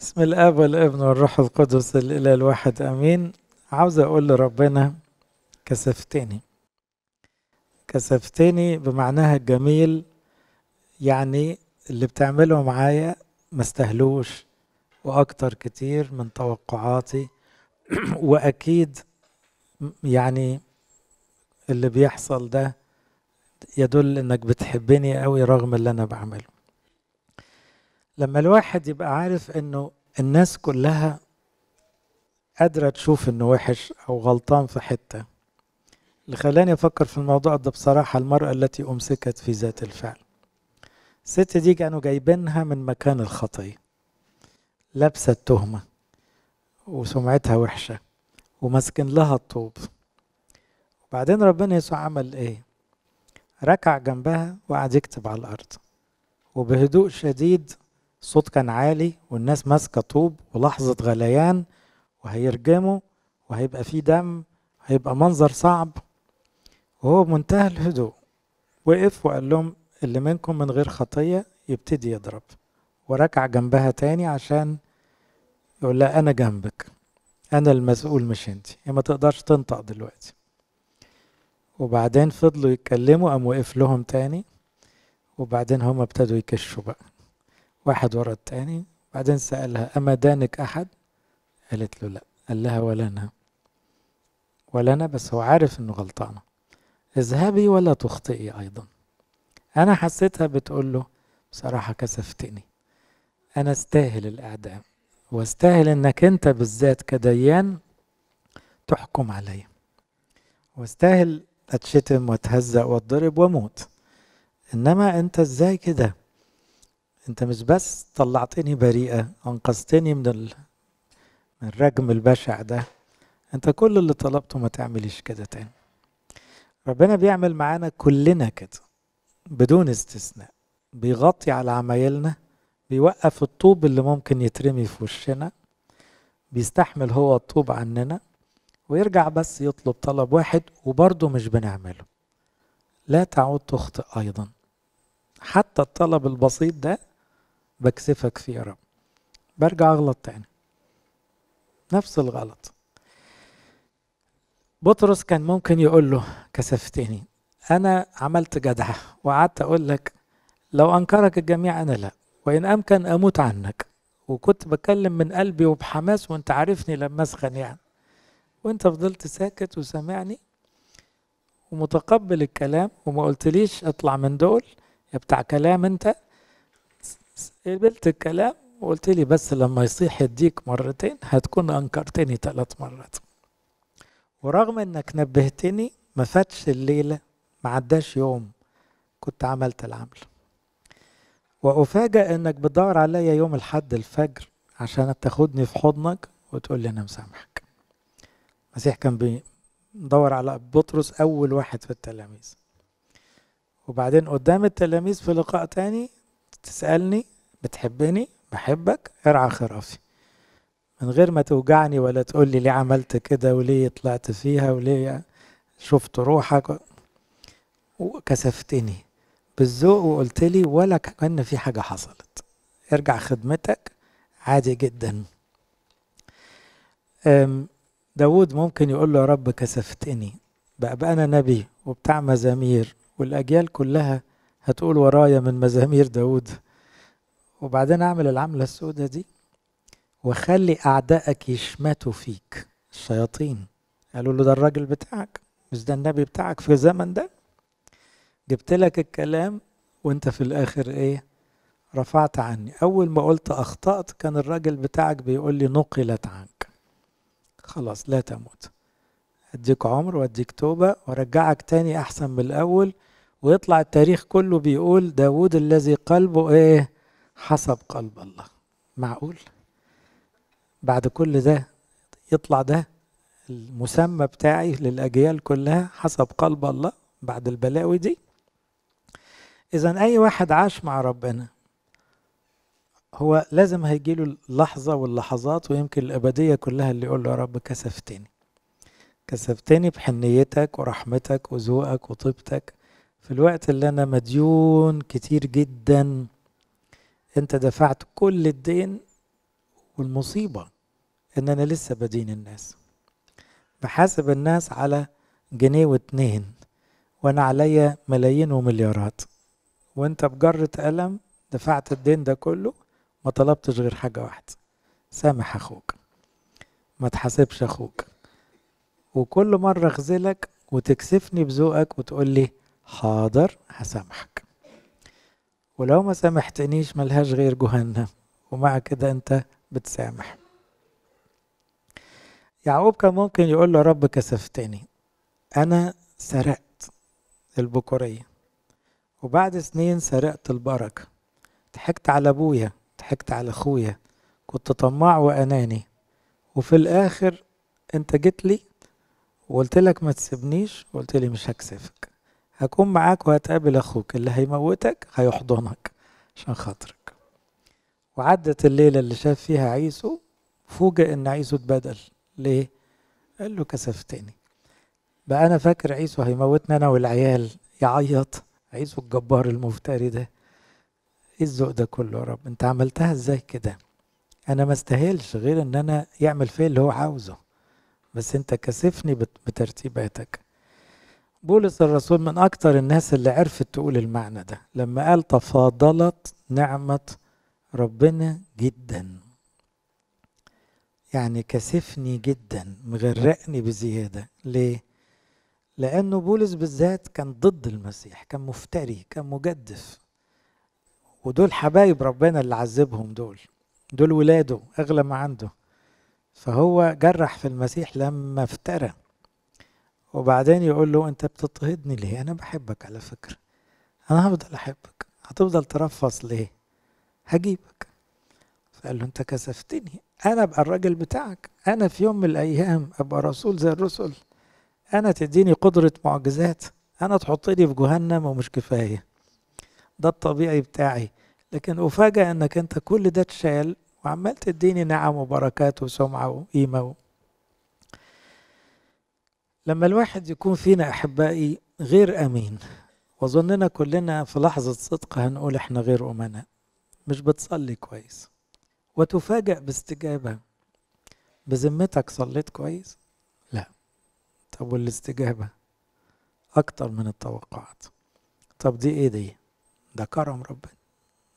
بسم الاب والابن والروح القدس الاله الواحد امين عاوز اقول لربنا كسفتني كسفتني بمعناها الجميل يعني اللي بتعمله معايا ما استهلوش واكتر كتير من توقعاتي واكيد يعني اللي بيحصل ده يدل انك بتحبني قوي رغم اللي انا بعمله لما الواحد يبقى عارف انه الناس كلها قادرة تشوف انه وحش او غلطان في حتة اللي خلاني افكر في الموضوع ده بصراحة المرأة التي امسكت في ذات الفعل الست دي كانوا جايبينها من مكان الخطية لابسة التهمة وسمعتها وحشة ومسكن لها الطوب وبعدين ربنا يسوع عمل ايه ركع جنبها وقعد يكتب على الارض وبهدوء شديد الصوت كان عالي والناس ماسكة طوب ولحظة غليان وهيرجموا وهيبقى فيه دم هيبقى منظر صعب وهو منتهى الهدوء وقف وقال لهم اللي منكم من غير خطية يبتدي يضرب وركع جنبها تاني عشان يقول لها أنا جنبك أنا المسؤول مش أنت إيه، ما تقدرش تنطق دلوقتي وبعدين فضلوا يتكلموا قام وقف لهم تاني وبعدين هم ابتدوا يكشوا بقى واحد ورا التاني بعدين سألها أما دانك أحد قالت له لا قال لها ولا أنا ولا أنا بس هو عارف إنه غلطانة اذهبي ولا تخطئي أيضا أنا حسيتها بتقول له بصراحة كسفتني أنا استاهل الإعدام واستاهل إنك أنت بالذات كديان تحكم عليّ واستاهل اتشتم وأتهزأ واتضرب واموت انما انت ازاي كده انت مش بس طلعتني بريئة انقذتني من ال... من الرجم البشع ده انت كل اللي طلبته ما تعمليش كده تاني ربنا بيعمل معانا كلنا كده بدون استثناء بيغطي على عمايلنا بيوقف الطوب اللي ممكن يترمي في وشنا بيستحمل هو الطوب عننا ويرجع بس يطلب طلب واحد وبرضه مش بنعمله لا تعود تخطئ أيضا حتى الطلب البسيط ده بكسفك فيه يا رب برجع اغلط تاني نفس الغلط بطرس كان ممكن يقول له كسفتني انا عملت جدعه وقعدت اقول لك لو انكرك الجميع انا لا وان امكن اموت عنك وكنت بتكلم من قلبي وبحماس وانت عارفني لما اسخن يعني وانت فضلت ساكت وسامعني ومتقبل الكلام وما قلتليش اطلع من دول يا بتاع كلام انت قبلت الكلام وقلت لي بس لما يصيح يديك مرتين هتكون أنكرتني ثلاث مرات ورغم إنك نبهتني ما فاتش الليلة ما عداش يوم كنت عملت العمل وأفاجأ إنك بتدور عليا يوم الحد الفجر عشان تاخدني في حضنك وتقول لي أنا مسامحك المسيح كان بيدور على بطرس أول واحد في التلاميذ وبعدين قدام التلاميذ في لقاء تاني بتسألني بتحبني بحبك ارعى خرافي من غير ما توجعني ولا تقول لي ليه عملت كده وليه طلعت فيها وليه شفت روحك وكسفتني بالذوق وقلت لي ولا كأن في حاجة حصلت ارجع خدمتك عادي جدا داود ممكن يقول له يا رب كسفتني بقى, بقى أنا نبي وبتاع مزامير والأجيال كلها هتقول ورايا من مزامير داود وبعدين اعمل العملة السوداء دي وخلي أعدائك يشمتوا فيك الشياطين قالوا له ده الراجل بتاعك مش ده النبي بتاعك في الزمن ده جبت لك الكلام وانت في الآخر ايه رفعت عني أول ما قلت أخطأت كان الراجل بتاعك بيقول لي نقلت عنك خلاص لا تموت أديك عمر وأديك توبة وأرجعك تاني أحسن من الأول ويطلع التاريخ كله بيقول داود الذي قلبه ايه حسب قلب الله معقول بعد كل ده يطلع ده المسمى بتاعي للأجيال كلها حسب قلب الله بعد البلاوي دي إذا أي واحد عاش مع ربنا هو لازم هيجي له اللحظة واللحظات ويمكن الأبدية كلها اللي يقول له يا رب كسفتني كسفتني بحنيتك ورحمتك وذوقك وطيبتك في الوقت اللي أنا مديون كتير جدا أنت دفعت كل الدين والمصيبة إن أنا لسه بدين الناس بحاسب الناس على جنيه واتنين وأنا عليا ملايين ومليارات وأنت بجرة قلم دفعت الدين ده كله ما طلبتش غير حاجة واحدة سامح أخوك ما تحاسبش أخوك وكل مرة أخذلك وتكسفني بذوقك وتقول لي حاضر هسامحك ولو ما سامحتنيش ملهاش غير جهنم ومع كده انت بتسامح يعقوب كان ممكن يقول له رب كسفتني انا سرقت البكورية وبعد سنين سرقت البركة ضحكت على ابويا ضحكت على اخويا كنت طماع واناني وفي الاخر انت جيت لي وقلت لك ما تسيبنيش وقلت لي مش هكسفك هكون معاك وهتقابل أخوك اللي هيموتك هيحضنك عشان خاطرك وعدت الليلة اللي شاف فيها عيسو فوجئ إن عيسو اتبدل ليه؟ قال له كسفتني بقى أنا فاكر عيسو هيموتني أنا والعيال يعيط عيسو الجبار المفتري ده ايه الذوق ده كله يا رب انت عملتها ازاي كده انا ما استاهلش غير ان انا يعمل فيا اللي هو عاوزه بس انت كسفني بترتيباتك بولس الرسول من أكتر الناس اللي عرفت تقول المعنى ده لما قال تفاضلت نعمة ربنا جدا يعني كسفني جدا مغرقني بزيادة ليه؟ لأنه بولس بالذات كان ضد المسيح كان مفتري كان مجدف ودول حبايب ربنا اللي عذبهم دول دول ولاده أغلى ما عنده فهو جرح في المسيح لما افترى وبعدين يقول له انت بتضطهدني ليه انا بحبك على فكرة انا هفضل احبك هتفضل ترفص ليه هجيبك فقال له انت كسفتني انا ابقى الراجل بتاعك انا في يوم من الايام ابقى رسول زي الرسل انا تديني قدرة معجزات انا تحطني في جهنم ومش كفاية ده الطبيعي بتاعي لكن افاجأ انك انت كل ده اتشال وعمال تديني نعم وبركات وسمعة وقيمة لما الواحد يكون فينا أحبائي غير أمين وظننا كلنا في لحظة صدق هنقول احنا غير أمناء مش بتصلي كويس وتفاجأ باستجابة بذمتك صليت كويس؟ لا طب والاستجابة أكتر من التوقعات طب دي إيه دي؟ ده كرم ربنا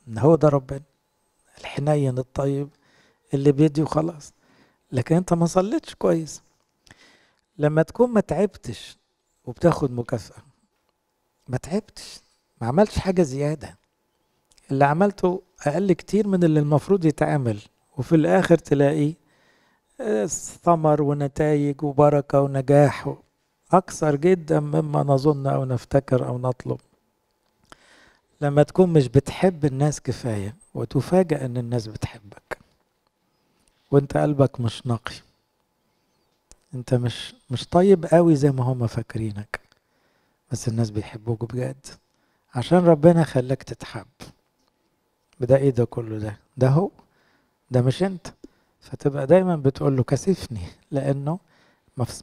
إن هو ده ربنا الحنين الطيب اللي بيدي وخلاص لكن أنت ما صليتش كويس لما تكون ما تعبتش وبتاخد مكافأة ما تعبتش ما عملتش حاجة زيادة اللي عملته أقل كتير من اللي المفروض يتعمل وفي الآخر تلاقيه آه، ثمر ونتائج وبركة ونجاح أكثر جدا مما نظن أو نفتكر أو نطلب لما تكون مش بتحب الناس كفاية وتفاجأ أن الناس بتحبك وانت قلبك مش نقي انت مش مش طيب قوي زي ما هما فاكرينك بس الناس بيحبوك بجد عشان ربنا خلاك تتحب بدا ايه ده كله ده ده هو ده مش انت فتبقى دايما بتقول له كسفني لانه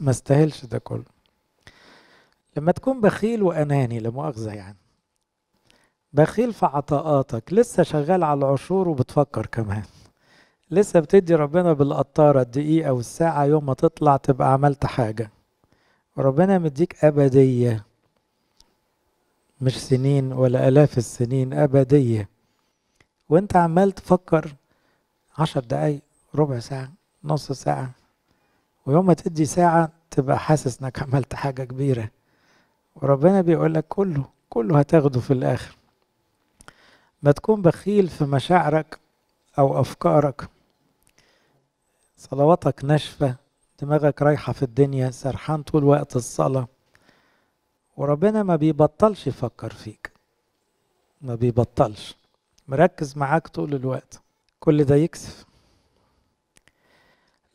ما استاهلش ده كله لما تكون بخيل واناني لمؤاخذه يعني بخيل في عطاءاتك لسه شغال على العشور وبتفكر كمان لسه بتدي ربنا بالقطارة الدقيقة والساعة يوم ما تطلع تبقى عملت حاجة ربنا مديك أبدية مش سنين ولا آلاف السنين أبدية وانت عمال تفكر عشر دقايق ربع ساعة نص ساعة ويوم ما تدي ساعة تبقى حاسس انك عملت حاجة كبيرة وربنا بيقولك كله كله هتاخده في الآخر ما تكون بخيل في مشاعرك أو أفكارك صلواتك ناشفة دماغك رايحة في الدنيا سرحان طول وقت الصلاة وربنا ما بيبطلش يفكر فيك ما بيبطلش مركز معاك طول الوقت كل ده يكسف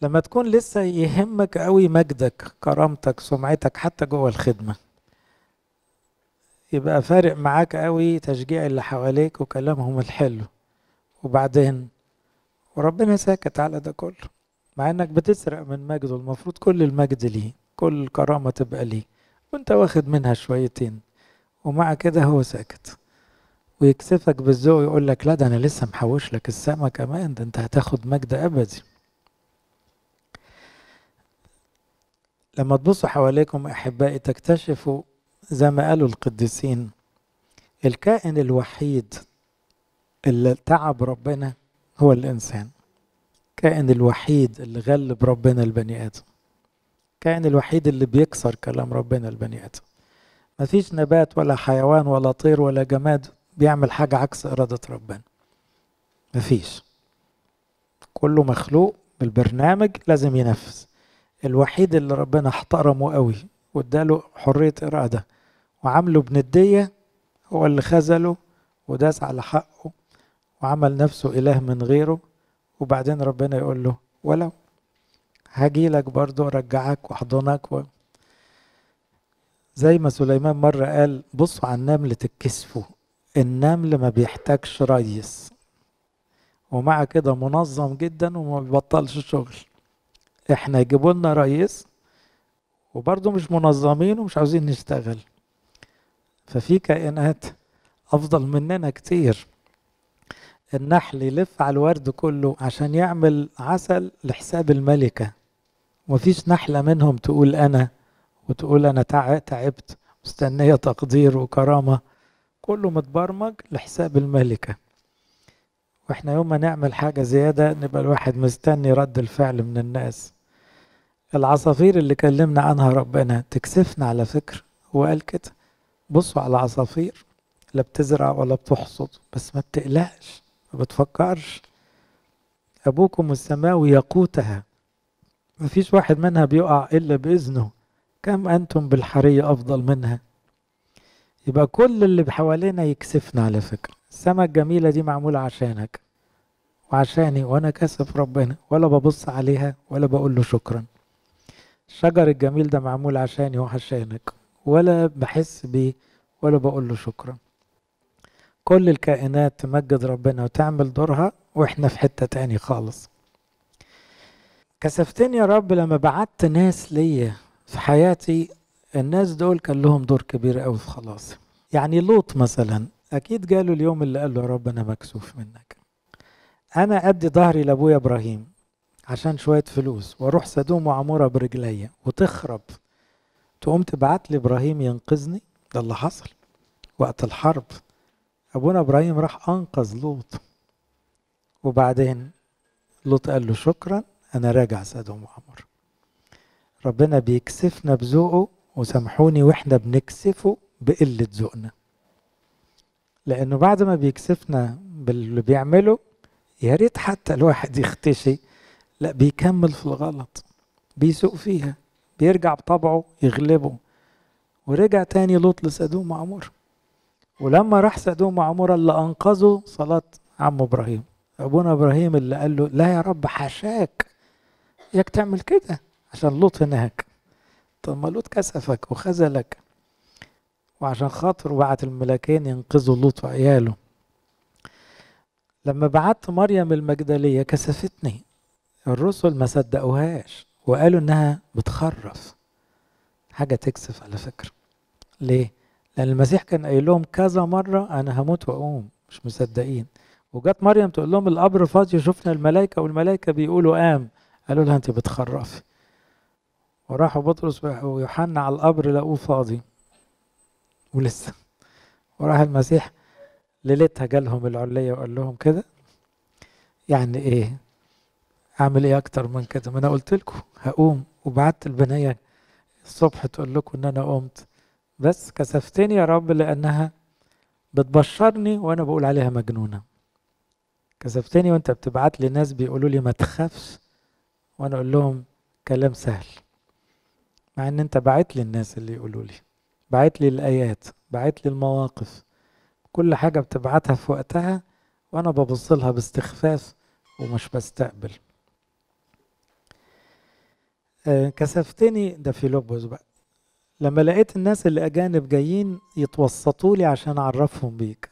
لما تكون لسه يهمك قوي مجدك كرامتك سمعتك حتى جوه الخدمة يبقى فارق معاك قوي تشجيع اللي حواليك وكلامهم الحلو وبعدين وربنا ساكت على ده كله مع انك بتسرق من مجده المفروض كل المجد ليه كل الكرامة تبقى ليه وانت واخد منها شويتين ومع كده هو ساكت ويكسفك بالذوق يقول لك لا ده انا لسه محوش لك السما كمان ده انت هتاخد مجد ابدي لما تبصوا حواليكم احبائي تكتشفوا زي ما قالوا القديسين الكائن الوحيد اللي تعب ربنا هو الانسان الكائن الوحيد اللي غلب ربنا البني ادم الكائن الوحيد اللي بيكسر كلام ربنا البني ادم مفيش نبات ولا حيوان ولا طير ولا جماد بيعمل حاجة عكس إرادة ربنا مفيش كله مخلوق بالبرنامج لازم ينفذ الوحيد اللي ربنا احترمه قوي واداله حرية إرادة وعامله بندية هو اللي خذله وداس على حقه وعمل نفسه إله من غيره وبعدين ربنا يقول له ولو هاجي لك برضه ارجعك واحضنك و... زي ما سليمان مرة قال بصوا على النمل تتكسفوا النمل ما بيحتاجش ريس ومع كده منظم جدا وما بيبطلش شغل احنا يجيبوا لنا ريس وبرضه مش منظمين ومش عاوزين نشتغل ففي كائنات افضل مننا كتير النحل يلف على الورد كله عشان يعمل عسل لحساب الملكة ومفيش نحلة منهم تقول أنا وتقول أنا تعبت مستنية تقدير وكرامة كله متبرمج لحساب الملكة واحنا يوم ما نعمل حاجة زيادة نبقى الواحد مستني رد الفعل من الناس العصافير اللي كلمنا عنها ربنا تكسفنا على فكر وقال كده بصوا على عصافير لا بتزرع ولا بتحصد بس ما بتقلقش ما بتفكرش أبوكم السماوي يقوتها مفيش واحد منها بيقع إلا بإذنه كم أنتم بالحرية أفضل منها يبقى كل اللي حوالينا يكسفنا على فكرة السماء الجميلة دي معمولة عشانك وعشاني وأنا كاسف ربنا ولا ببص عليها ولا بقول له شكرا الشجر الجميل ده معمول عشاني وعشانك ولا بحس بيه ولا بقول له شكرا كل الكائنات تمجد ربنا وتعمل دورها واحنا في حتة تاني خالص كسفتني يا رب لما بعت ناس ليا في حياتي الناس دول كان لهم دور كبير قوي في خلاصي يعني لوط مثلا اكيد جاله اليوم اللي قال له يا رب انا مكسوف منك انا ادي ظهري لابويا ابراهيم عشان شويه فلوس واروح سدوم وعموره برجليا وتخرب تقوم تبعت لي ابراهيم ينقذني ده اللي حصل وقت الحرب أبونا إبراهيم راح أنقذ لوط وبعدين لوط قال له شكرا أنا راجع سدوم وعمر ربنا بيكسفنا بذوقه وسامحوني واحنا بنكسفه بقلة ذوقنا لأنه بعد ما بيكسفنا باللي بيعمله يا ريت حتى الواحد يختشي لا بيكمل في الغلط بيسوق فيها بيرجع بطبعه يغلبه ورجع تاني لوط لسدوم وعمر ولما راح سدوم وعمورة اللي أنقذوا صلاة عمه إبراهيم أبونا إبراهيم اللي قال له لا يا رب حاشاك إياك تعمل كده عشان لوط هناك طب ما لوط كسفك وخذلك وعشان خاطر بعت الملاكين ينقذوا لوط وعياله لما بعت مريم المجدلية كسفتني الرسل ما صدقوهاش وقالوا انها بتخرف حاجة تكسف على فكرة ليه؟ لأن المسيح كان قايل لهم كذا مرة أنا هموت وأقوم مش مصدقين وجت مريم تقول لهم القبر فاضي شفنا الملائكة والملائكة بيقولوا قام قالوا لها أنت بتخرفي وراحوا بطرس ويوحنا على القبر لقوه فاضي ولسه وراح المسيح ليلتها جالهم العلية وقال لهم كده يعني ايه اعمل ايه اكتر من كده ما انا قلت لكم هقوم وبعت البنية الصبح تقول لكم ان انا قمت بس كسفتني يا رب لأنها بتبشرني وأنا بقول عليها مجنونة كسفتني وأنت بتبعت لي ناس بيقولوا لي ما تخافش وأنا أقول لهم كلام سهل مع ان انت بعت لي الناس اللي يقولوا لي بعت لي الايات بعت لي المواقف كل حاجه بتبعتها في وقتها وانا ببص لها باستخفاف ومش بستقبل آه، كسفتني ده في لوبوس بقى لما لقيت الناس اللي أجانب جايين يتوسطوا لي عشان أعرفهم بيك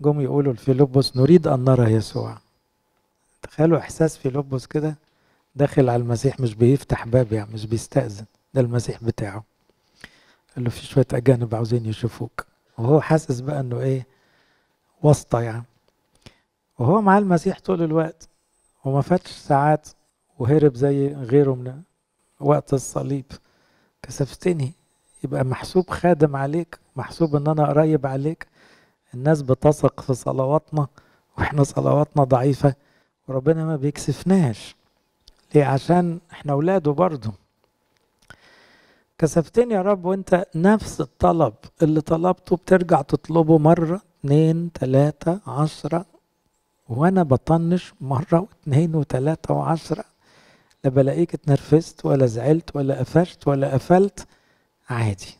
جم يقولوا لفيلبس نريد أن نرى يسوع تخيلوا إحساس فيلبس كده داخل على المسيح مش بيفتح باب يعني مش بيستأذن ده المسيح بتاعه قال له في شوية أجانب عاوزين يشوفوك وهو حاسس بقى إنه إيه واسطة يعني وهو مع المسيح طول الوقت وما فاتش ساعات وهرب زي غيره من وقت الصليب كسفتني يبقى محسوب خادم عليك محسوب ان انا قريب عليك الناس بتثق في صلواتنا واحنا صلواتنا ضعيفة وربنا ما بيكسفناش ليه عشان احنا ولاده برضه كسفتني يا رب وانت نفس الطلب اللي طلبته بترجع تطلبه مرة اتنين تلاتة عشرة وانا بطنش مرة واتنين وتلاتة وعشرة لا بلاقيك اتنرفزت ولا زعلت ولا قفشت ولا قفلت عادي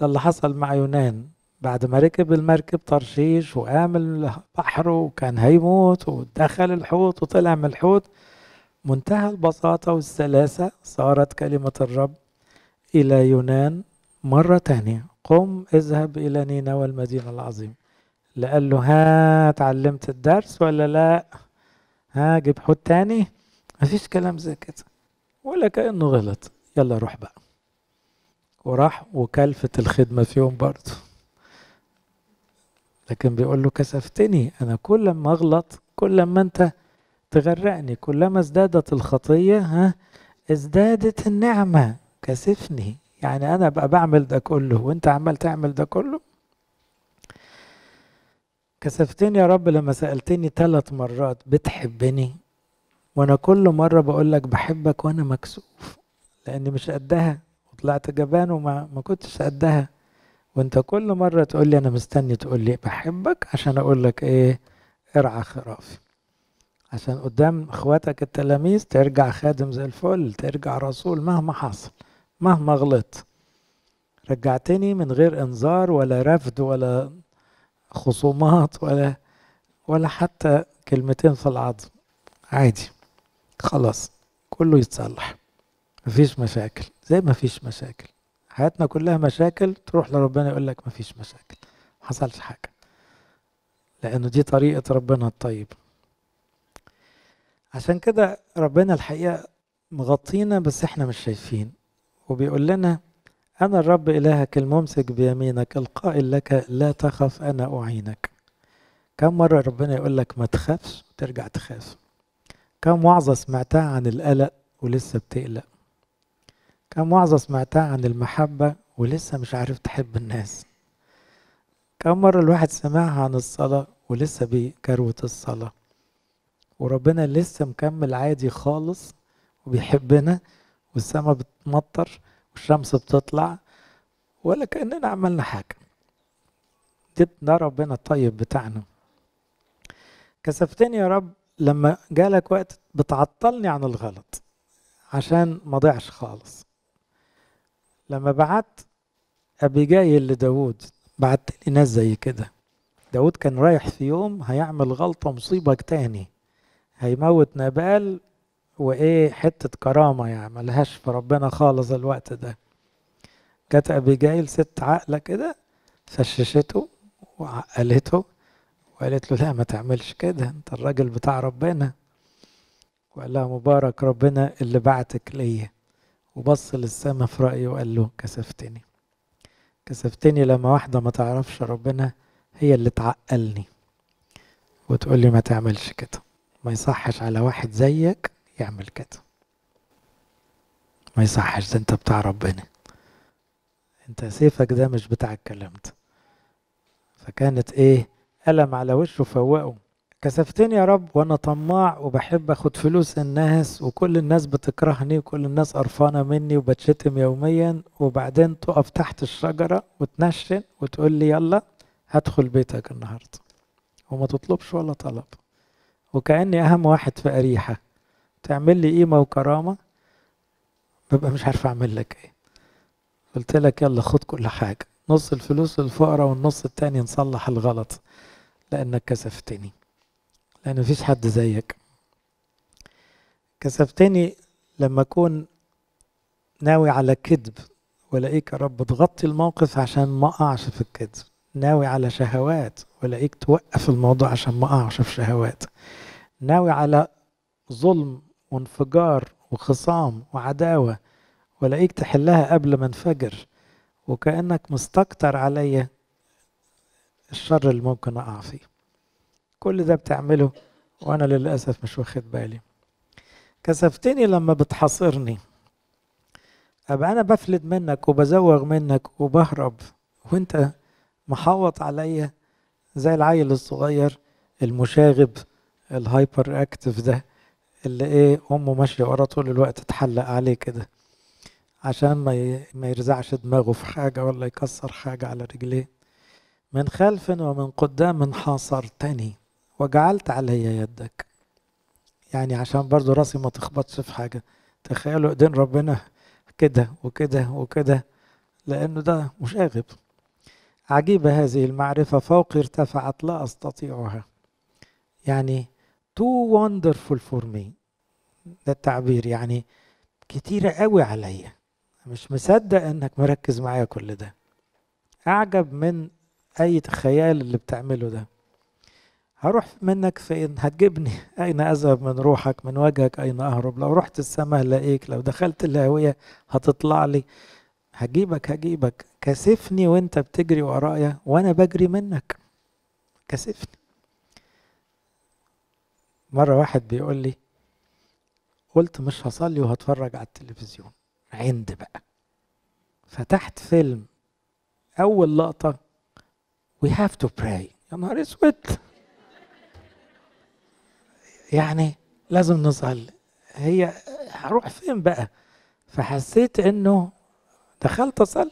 ده اللي حصل مع يونان بعد ما ركب المركب طرشيش وقام البحر وكان هيموت ودخل الحوت وطلع من الحوت منتهى البساطة والسلاسة صارت كلمة الرب إلى يونان مرة تانية قم اذهب إلى نينوى المدينة العظيمة لقال قال له ها اتعلمت الدرس ولا لا ها جيب حوت تاني ما فيش كلام زي كده ولا كأنه غلط يلا روح بقى وراح وكلفت الخدمة في يوم برضه لكن بيقول له كسفتني أنا كل ما أغلط كل ما أنت تغرقني كلما ازدادت الخطية ها ازدادت النعمة كسفني يعني أنا بقى بعمل ده كله وأنت عمال تعمل ده كله كسفتني يا رب لما سألتني ثلاث مرات بتحبني وانا كل مره بقول لك بحبك وانا مكسوف لاني مش قدها وطلعت جبان وما ما كنتش قدها وانت كل مره تقول لي انا مستني تقول لي بحبك عشان اقول لك ايه ارعى خرافي عشان قدام اخواتك التلاميذ ترجع خادم زي الفل ترجع رسول مهما حصل مهما غلطت رجعتني من غير انذار ولا رفض ولا خصومات ولا ولا حتى كلمتين في العظم عادي خلاص كله يتصلح مفيش مشاكل زي مفيش مشاكل حياتنا كلها مشاكل تروح لربنا يقول لك مفيش مشاكل حصلش حاجة لأنه دي طريقة ربنا الطيب عشان كده ربنا الحقيقة مغطينا بس احنا مش شايفين وبيقول لنا أنا الرب إلهك الممسك بيمينك القائل لك لا تخف أنا أعينك كم مرة ربنا يقول لك ما تخافش وترجع تخاف كم وعظة سمعتها عن القلق ولسه بتقلق كم وعظة سمعتها عن المحبة ولسه مش عارف تحب الناس كم مرة الواحد سمعها عن الصلاة ولسه بيكروت الصلاة وربنا لسه مكمل عادي خالص وبيحبنا والسما بتمطر والشمس بتطلع ولا كأننا عملنا حاجة ده ربنا الطيب بتاعنا كسفتني يا رب لما جالك وقت بتعطلني عن الغلط عشان ما ضيعش خالص لما بعت أبيجايل لداود بعت لي ناس زي كده داود كان رايح في يوم هيعمل غلطة مصيبة تاني هيموت نبال وإيه حتة كرامة يعني ملهاش في ربنا خالص الوقت ده جت أبيجايل ست عاقلة كده فششته وعقلته وقالت له لا ما تعملش كده انت الراجل بتاع ربنا وقال لها مبارك ربنا اللي بعتك ليا وبص للسما في رأيه وقال له كسفتني كسفتني لما واحدة ما تعرفش ربنا هي اللي تعقلني وتقول لي ما تعملش كده ما يصحش على واحد زيك يعمل كده ما يصحش ده انت بتاع ربنا انت سيفك ده مش بتاع الكلام ده فكانت ايه قلم على وشه فوقه كسفتني يا رب وانا طماع وبحب اخد فلوس الناس وكل الناس بتكرهني وكل الناس قرفانه مني وبتشتم يوميا وبعدين تقف تحت الشجره وتنشن وتقول لي يلا هدخل بيتك النهارده وما تطلبش ولا طلب وكاني اهم واحد في اريحه تعمل لي قيمه وكرامه ببقى مش عارف اعمل لك ايه قلت لك يلا خد كل حاجه نص الفلوس للفقراء والنص التاني نصلح الغلط لأنك كسفتني لأن مفيش حد زيك كسفتني لما أكون ناوي على كذب ولاقيك يا رب تغطي الموقف عشان ما أقعش في الكذب ناوي على شهوات ولاقيك توقف الموضوع عشان ما أقعش في شهوات ناوي على ظلم وانفجار وخصام وعداوة ولاقيك تحلها قبل ما انفجر وكأنك مستكتر عليا الشر اللي ممكن اقع فيه كل ده بتعمله وانا للاسف مش واخد بالي كسفتني لما بتحاصرني ابقى انا بفلت منك وبزوغ منك وبهرب وانت محوط عليا زي العيل الصغير المشاغب الهايبر اكتف ده اللي ايه امه ماشيه ورا طول الوقت تحلق عليه كده عشان ما ما يرزعش دماغه في حاجه ولا يكسر حاجه على رجليه من خلف ومن قدام من حاصرتني وجعلت علي يدك يعني عشان برضو راسي ما تخبطش في حاجة تخيلوا ايدين ربنا كده وكده وكده لأنه ده مش آغب عجيبة هذه المعرفة فوق ارتفعت لا أستطيعها يعني too wonderful for me ده التعبير يعني كتيرة قوي عليا مش مصدق انك مركز معايا كل ده أعجب من أي خيال اللي بتعمله ده هروح منك فين هتجيبني أين أذهب من روحك من وجهك أين أهرب لو رحت السماء لاقيك لو دخلت الهوية هتطلع لي هجيبك هجيبك كسفني وانت بتجري ورايا وانا بجري منك كسفني مرة واحد بيقول لي قلت مش هصلي وهتفرج على التلفزيون عند بقى فتحت فيلم أول لقطة وي هاف تو براي يا نهار اسود يعني لازم نصلي هي هروح فين بقى فحسيت انه دخلت اصلي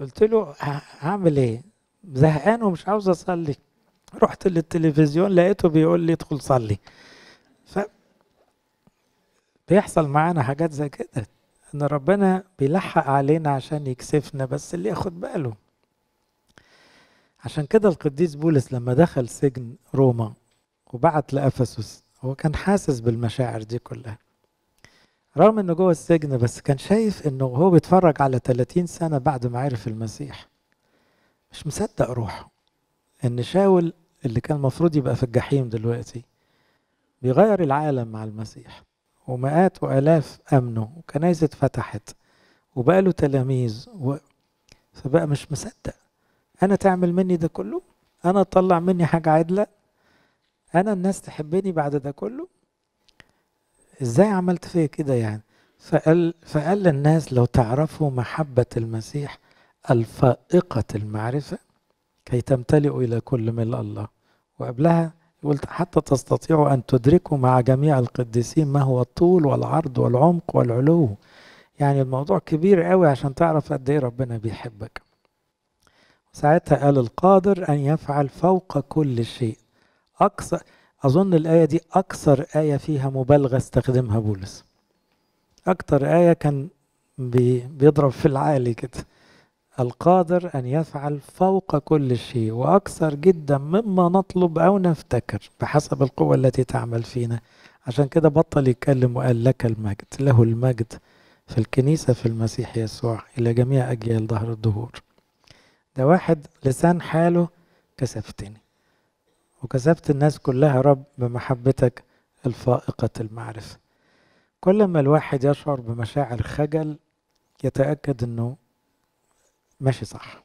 قلت له هعمل ايه زهقان ومش عاوز اصلي رحت للتلفزيون لقيته بيقول لي ادخل صلي ف بيحصل معانا حاجات زي كده ان ربنا بيلحق علينا عشان يكسفنا بس اللي ياخد باله عشان كده القديس بولس لما دخل سجن روما وبعت لأفسس هو كان حاسس بالمشاعر دي كلها رغم انه جوه السجن بس كان شايف انه هو بيتفرج على 30 سنة بعد ما عرف المسيح مش مصدق روحه ان شاول اللي كان المفروض يبقى في الجحيم دلوقتي بيغير العالم مع المسيح ومئات وآلاف أمنوا وكنايسة فتحت وبقى له تلاميذ و... فبقى مش مصدق انا تعمل مني ده كله انا تطلع مني حاجه عدله انا الناس تحبني بعد ده كله ازاي عملت فيا كده يعني فقال فقال للناس لو تعرفوا محبه المسيح الفائقه المعرفه كي تمتلئوا الى كل ملء الله وقبلها قلت حتى تستطيعوا ان تدركوا مع جميع القديسين ما هو الطول والعرض والعمق والعلو يعني الموضوع كبير قوي عشان تعرف قد ايه ربنا بيحبك ساعتها قال القادر أن يفعل فوق كل شيء أكثر أظن الآية دي أكثر آية فيها مبالغة استخدمها بولس أكثر آية كان بيضرب في العالي كده القادر أن يفعل فوق كل شيء وأكثر جدا مما نطلب أو نفتكر بحسب القوة التي تعمل فينا عشان كده بطل يتكلم وقال لك المجد له المجد في الكنيسة في المسيح يسوع إلى جميع أجيال ظهر الدهور ده واحد لسان حاله كسبتني وكسبت الناس كلها رب بمحبتك الفائقة المعرفة كل ما الواحد يشعر بمشاعر خجل يتأكد أنه ماشي صح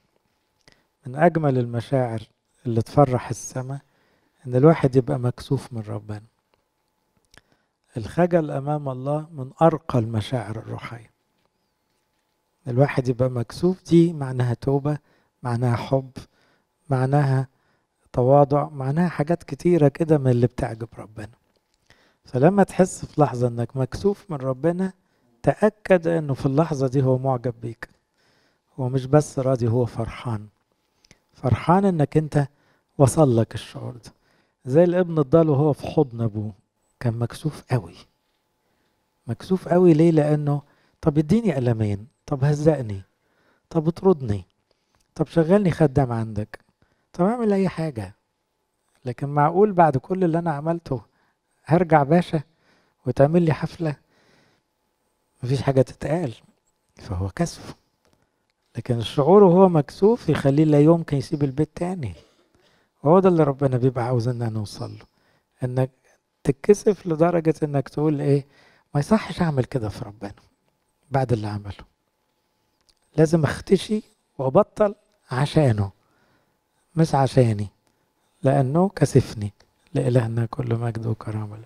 من أجمل المشاعر اللي تفرح السماء أن الواحد يبقى مكسوف من ربنا الخجل أمام الله من أرقى المشاعر الروحية الواحد يبقى مكسوف دي معناها توبة معناها حب معناها تواضع معناها حاجات كتيرة كده من اللي بتعجب ربنا فلما تحس في لحظة انك مكسوف من ربنا تأكد انه في اللحظة دي هو معجب بيك هو مش بس راضي هو فرحان فرحان انك انت وصل لك الشعور ده زي الابن الضال وهو في حضن ابوه كان مكسوف قوي مكسوف قوي ليه لانه طب اديني قلمين طب هزقني طب اطردني طب شغلني خدام عندك طب اعمل اي حاجة لكن معقول بعد كل اللي انا عملته هرجع باشا وتعمل لي حفلة مفيش حاجة تتقال فهو كسف لكن الشعور وهو مكسوف يخليه لا يمكن يسيب البيت تاني وهو ده اللي ربنا بيبقى عاوزنا نوصل له انك تتكسف لدرجة انك تقول ايه ما يصحش اعمل كده في ربنا بعد اللي عمله لازم اختشي وابطل عشانه مش عشاني لأنه كسفني لإلهنا كل مجد وكرامة